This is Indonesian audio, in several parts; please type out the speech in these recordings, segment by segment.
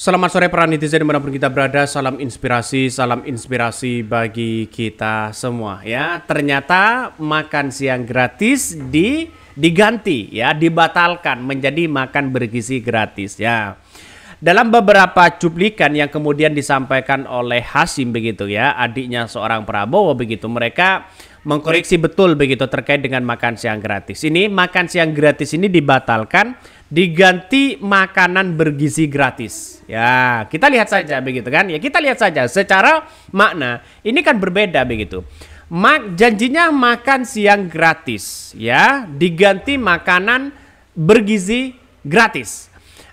Selamat sore para netizen dimanapun kita berada, salam inspirasi, salam inspirasi bagi kita semua ya. Ternyata makan siang gratis di diganti ya, dibatalkan menjadi makan bergizi gratis ya. Dalam beberapa cuplikan yang kemudian disampaikan oleh Hasim begitu ya, adiknya seorang Prabowo begitu, mereka mengkoreksi betul begitu terkait dengan makan siang gratis. Ini makan siang gratis ini dibatalkan diganti makanan bergizi gratis. Ya, kita lihat saja begitu kan. Ya, kita lihat saja secara makna ini kan berbeda begitu. Mak janjinya makan siang gratis ya, diganti makanan bergizi gratis.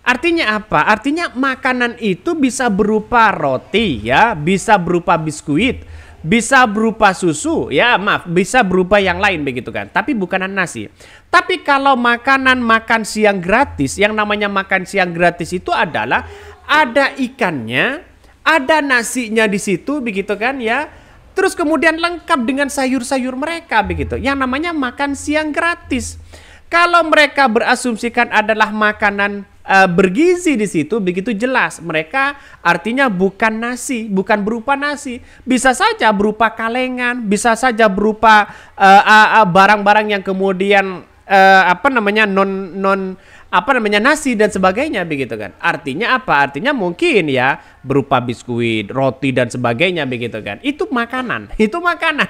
Artinya apa? Artinya makanan itu bisa berupa roti ya, bisa berupa biskuit, bisa berupa susu, ya maaf, bisa berupa yang lain begitu kan. Tapi bukan nasi. Tapi kalau makanan makan siang gratis, yang namanya makan siang gratis itu adalah ada ikannya, ada nasinya di situ begitu kan ya. Terus kemudian lengkap dengan sayur-sayur mereka begitu. Yang namanya makan siang gratis. Kalau mereka berasumsikan adalah makanan uh, bergizi di situ begitu jelas. Mereka artinya bukan nasi, bukan berupa nasi. Bisa saja berupa kalengan, bisa saja berupa eh, barang-barang uh, uh, uh, yang kemudian uh, apa namanya non non apa namanya nasi dan sebagainya begitu kan. Artinya apa? Artinya mungkin ya berupa biskuit, roti dan sebagainya begitu kan. Itu makanan, itu makanan.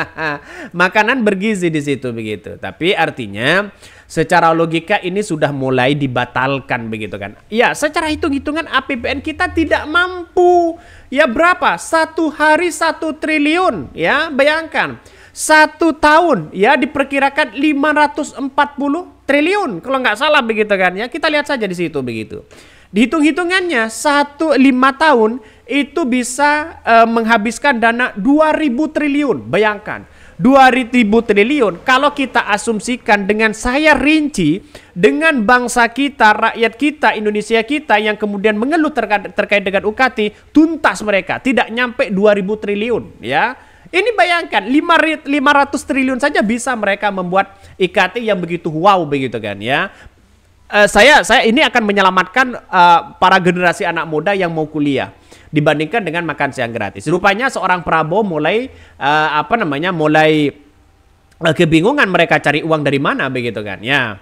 makanan bergizi di situ begitu. Tapi artinya secara logika ini sudah mulai dibatalkan begitu kan. Ya, secara hitung-hitungan APBN kita tidak mampu. Ya berapa? Satu hari satu triliun ya, bayangkan. Satu tahun ya diperkirakan 540 triliun kalau nggak salah begitu kan ya. Kita lihat saja di situ begitu. Dihitung-hitungannya satu lima tahun itu bisa e, menghabiskan dana 2000 triliun. Bayangkan 2000 triliun kalau kita asumsikan dengan saya rinci dengan bangsa kita, rakyat kita, Indonesia kita yang kemudian mengeluh terkait, dengan UKT tuntas mereka tidak nyampe 2000 triliun ya ini bayangkan 500 triliun saja bisa mereka membuat IKT yang begitu wow begitu kan ya. Uh, saya saya ini akan menyelamatkan uh, para generasi anak muda yang mau kuliah dibandingkan dengan makan siang gratis. Rupanya seorang Prabowo mulai uh, apa namanya mulai uh, kebingungan mereka cari uang dari mana begitu kan ya.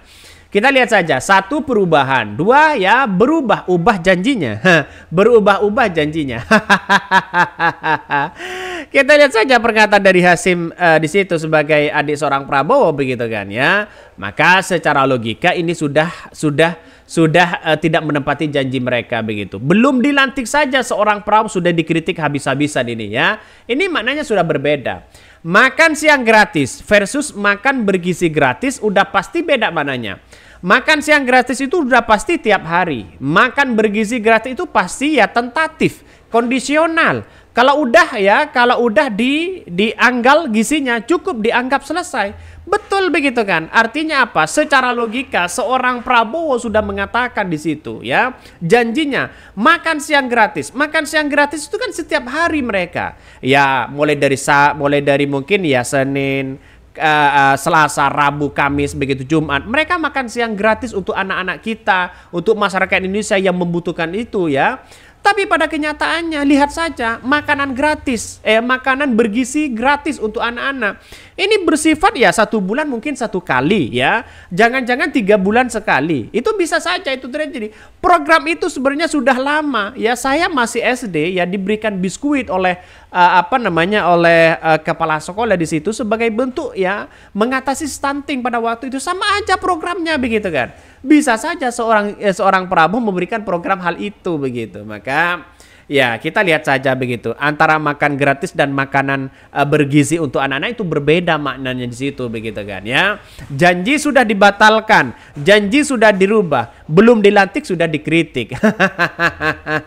Kita lihat saja, satu perubahan, dua ya berubah, ubah janjinya, berubah-ubah janjinya. Kita lihat saja perkataan dari Hasim uh, di situ sebagai adik seorang Prabowo begitu kan ya. Maka secara logika ini sudah sudah sudah uh, tidak menempati janji mereka begitu. Belum dilantik saja seorang Prabowo sudah dikritik habis-habisan ini ya. Ini maknanya sudah berbeda. Makan siang gratis versus makan bergizi gratis udah pasti beda maknanya. Makan siang gratis itu udah pasti tiap hari. Makan bergizi gratis itu pasti ya tentatif, kondisional kalau udah ya, kalau udah di dianggal gisinya cukup dianggap selesai. Betul begitu kan? Artinya apa? Secara logika seorang Prabowo sudah mengatakan di situ ya, janjinya makan siang gratis. Makan siang gratis itu kan setiap hari mereka. Ya, mulai dari sa mulai dari mungkin ya Senin, eh, eh, Selasa, Rabu, Kamis, begitu Jumat. Mereka makan siang gratis untuk anak-anak kita, untuk masyarakat Indonesia yang membutuhkan itu ya. Tapi pada kenyataannya lihat saja makanan gratis, eh makanan bergizi gratis untuk anak-anak. Ini bersifat ya satu bulan mungkin satu kali ya. Jangan-jangan tiga bulan sekali. Itu bisa saja itu terjadi. Program itu sebenarnya sudah lama ya. Saya masih SD ya diberikan biskuit oleh uh, apa namanya oleh uh, kepala sekolah di situ sebagai bentuk ya mengatasi stunting pada waktu itu sama aja programnya begitu kan bisa saja seorang eh, seorang Prabowo memberikan program hal itu begitu. Maka ya kita lihat saja begitu. Antara makan gratis dan makanan eh, bergizi untuk anak-anak itu berbeda maknanya di situ begitu kan ya. Janji sudah dibatalkan, janji sudah dirubah, belum dilantik sudah dikritik.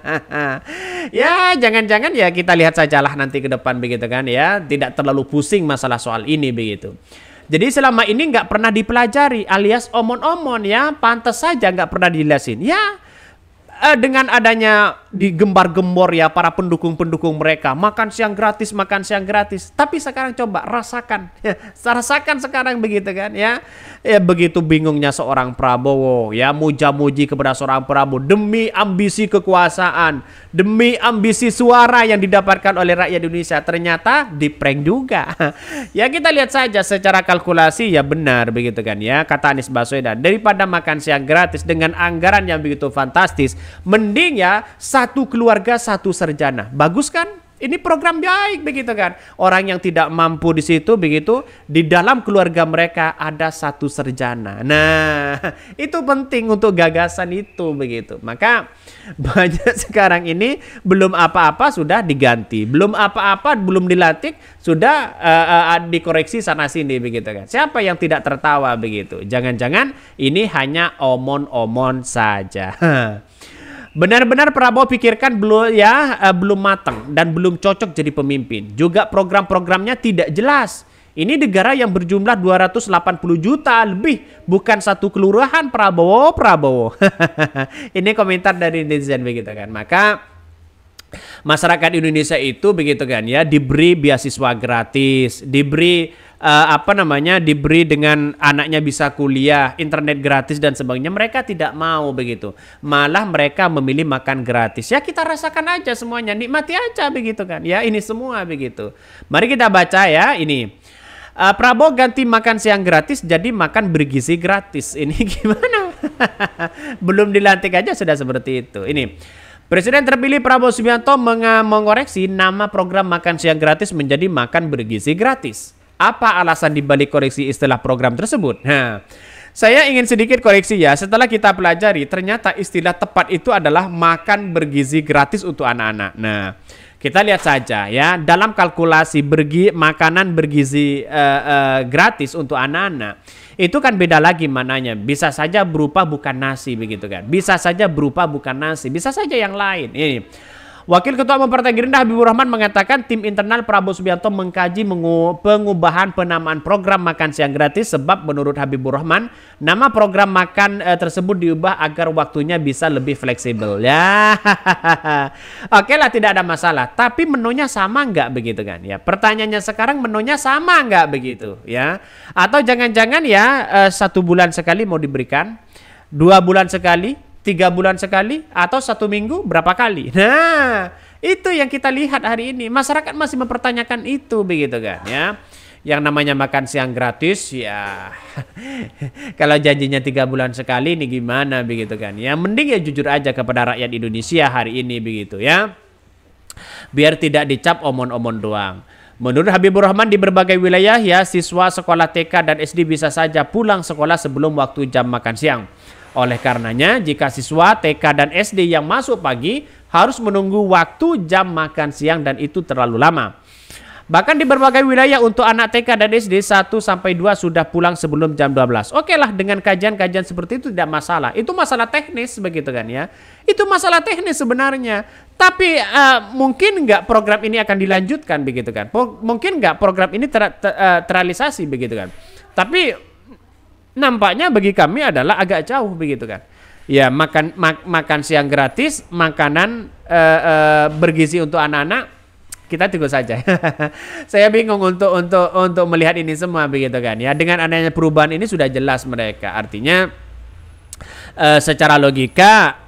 ya, jangan-jangan ya kita lihat sajalah nanti ke depan begitu kan ya. Tidak terlalu pusing masalah soal ini begitu. Jadi selama ini nggak pernah dipelajari alias omon-omon ya, pantas saja nggak pernah dijelasin. Ya, uh, dengan adanya digembar-gembor ya para pendukung-pendukung mereka makan siang gratis makan siang gratis tapi sekarang coba rasakan ya, rasakan sekarang begitu kan ya ya begitu bingungnya seorang Prabowo ya muja-muji kepada seorang Prabowo demi ambisi kekuasaan demi ambisi suara yang didapatkan oleh rakyat Indonesia ternyata di prank juga ya kita lihat saja secara kalkulasi ya benar begitu kan ya kata Anies Baswedan daripada makan siang gratis dengan anggaran yang begitu fantastis Mending ya satu keluarga satu serjana. Bagus kan? Ini program baik begitu kan. Orang yang tidak mampu di situ begitu di dalam keluarga mereka ada satu serjana. Nah, itu penting untuk gagasan itu begitu. Maka banyak sekarang ini belum apa-apa sudah diganti, belum apa-apa belum dilatih sudah uh, uh, dikoreksi sana sini begitu kan. Siapa yang tidak tertawa begitu? Jangan-jangan ini hanya omon-omon saja. Benar-benar Prabowo pikirkan belum ya uh, belum matang dan belum cocok jadi pemimpin. Juga program-programnya tidak jelas. Ini negara yang berjumlah 280 juta lebih, bukan satu kelurahan Prabowo Prabowo. Ini komentar dari netizen begitu kan. Maka masyarakat Indonesia itu begitu kan ya diberi beasiswa gratis, diberi uh, apa namanya diberi dengan anaknya bisa kuliah, internet gratis dan sebagainya, mereka tidak mau begitu. Malah mereka memilih makan gratis. Ya kita rasakan aja semuanya, nikmati aja begitu kan. Ya ini semua begitu. Mari kita baca ya ini. Uh, Prabowo ganti makan siang gratis jadi makan bergizi gratis. Ini gimana? Belum dilantik aja sudah seperti itu. Ini Presiden terpilih Prabowo Subianto mengoreksi nama program makan siang gratis menjadi makan bergizi gratis. Apa alasan dibalik koreksi istilah program tersebut? Nah, saya ingin sedikit koreksi ya. Setelah kita pelajari, ternyata istilah tepat itu adalah makan bergizi gratis untuk anak-anak. Nah, kita lihat saja ya. Dalam kalkulasi bergi makanan bergizi uh, uh, gratis untuk anak-anak, itu kan beda lagi mananya. Bisa saja berupa bukan nasi begitu kan. Bisa saja berupa bukan nasi, bisa saja yang lain. Ini Wakil Ketua Umum Partai Gerindra Habibur Rahman mengatakan tim internal Prabowo Subianto mengkaji pengubahan penamaan program makan siang gratis sebab menurut Habibur Rahman nama program makan eh, tersebut diubah agar waktunya bisa lebih fleksibel. Ya, oke lah tidak ada masalah. Tapi menunya sama nggak begitu kan? Ya, pertanyaannya sekarang menunya sama nggak begitu? Ya, atau jangan-jangan ya eh, satu bulan sekali mau diberikan, dua bulan sekali tiga bulan sekali atau satu minggu berapa kali. Nah, itu yang kita lihat hari ini. Masyarakat masih mempertanyakan itu begitu kan ya. Yang namanya makan siang gratis ya kalau janjinya tiga bulan sekali ini gimana begitu kan ya. Mending ya jujur aja kepada rakyat Indonesia hari ini begitu ya. Biar tidak dicap omon-omon doang. Menurut Habibur Rahman di berbagai wilayah ya siswa sekolah TK dan SD bisa saja pulang sekolah sebelum waktu jam makan siang. Oleh karenanya, jika siswa TK dan SD yang masuk pagi harus menunggu waktu jam makan siang dan itu terlalu lama. Bahkan di berbagai wilayah untuk anak TK dan SD 1 sampai 2 sudah pulang sebelum jam 12. Oke lah dengan kajian-kajian seperti itu tidak masalah. Itu masalah teknis begitu kan ya. Itu masalah teknis sebenarnya. Tapi uh, mungkin nggak program ini akan dilanjutkan begitu kan. mungkin nggak program ini ter ter ter eh, terrealisasi begitu kan. Tapi nampaknya bagi kami adalah agak jauh begitu kan. Ya, makan mak, makan siang gratis, makanan e, e, bergizi untuk anak-anak kita tunggu saja. Saya bingung untuk untuk untuk melihat ini semua begitu kan. Ya, dengan adanya perubahan ini sudah jelas mereka. Artinya e, secara logika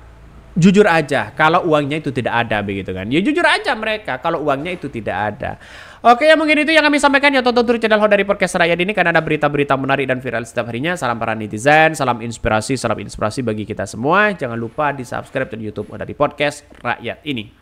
jujur aja kalau uangnya itu tidak ada begitu kan. Ya jujur aja mereka kalau uangnya itu tidak ada. Oke ya mungkin itu yang kami sampaikan ya tonton terus channel Ho dari Podcast Rakyat ini karena ada berita-berita menarik dan viral setiap harinya. Salam para netizen, salam inspirasi, salam inspirasi bagi kita semua. Jangan lupa di subscribe dan YouTube dari Podcast Rakyat ini.